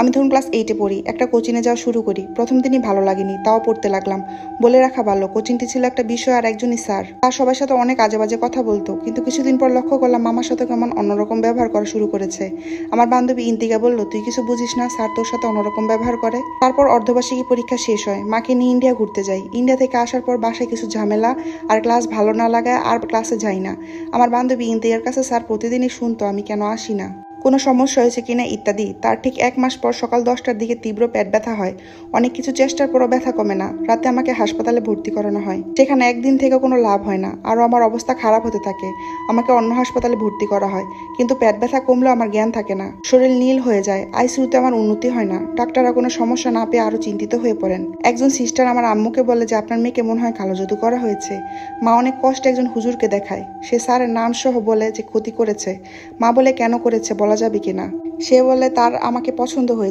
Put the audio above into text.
আমি ধরুন ক্লাস এইটে পড়ি একটা কোচিংয়ে যাওয়া শুরু করি প্রথম দিনই ভালো লাগেনি তাও পড়তে লাগলাম বলে রাখা ভালো কোচিংটি ছিল একটা বিষয় আর একজনই স্যার তার সবার সাথে অনেক আজে বাজে কথা বলতো কিন্তু কিছুদিন পর লক্ষ্য করলাম মামার সাথে কেমন অন্যরকম ব্যবহার করা শুরু করেছে আমার বান্ধবী ইন্দিকা বলল তুই কিছু বুঝিস না স্যার তোর সাথে অন্যরকম ব্যবহার করে তারপর অর্ধবার্ষিকী পরীক্ষা শেষ হয় মাকে নিয়ে ইন্ডিয়া ঘুরতে যাই ইন্ডিয়া থেকে আসার পর বাসায় কিছু ঝামেলা আর ক্লাস ভালো না লাগায় আর ক্লাসে যাই না আমার বান্ধবী ইন্দিকার কাছে স্যার প্রতিদিনই শুনতো আমি কেন আসি না কোনো সমস্যা হয়েছে কিনা ইত্যাদি তার ঠিক এক মাস পর সকাল দশটার দিকে তীব্র পেট ব্যথা হয় অনেক কিছু চেষ্টার পরও ব্যথা কমে না রাতে আমাকে হাসপাতালে ভর্তি করানো হয় সেখানে একদিন থেকে কোনো লাভ হয় না আরও আমার অবস্থা খারাপ হতে থাকে আমাকে অন্য হাসপাতালে ভর্তি করা হয় কিন্তু পেট ব্যথা কমলেও আমার জ্ঞান থাকে না শরীর নীল হয়ে যায় আইসিউতে আমার উন্নতি হয় না ডাক্তাররা কোনো সমস্যা না পেয়ে আরও চিন্তিত হয়ে পড়েন একজন সিস্টার আমার আম্মুকে বলে যে আপনার মেয়েকে মনে হয় কালো জাদু করা হয়েছে মা অনেক কষ্টে একজন হুজুরকে দেখায় সে স্যারের নাম সহ বলে যে ক্ষতি করেছে মা বলে কেন করেছে বলা যাবে কিনা সে বলে তার আমাকে পছন্দ হয়েছে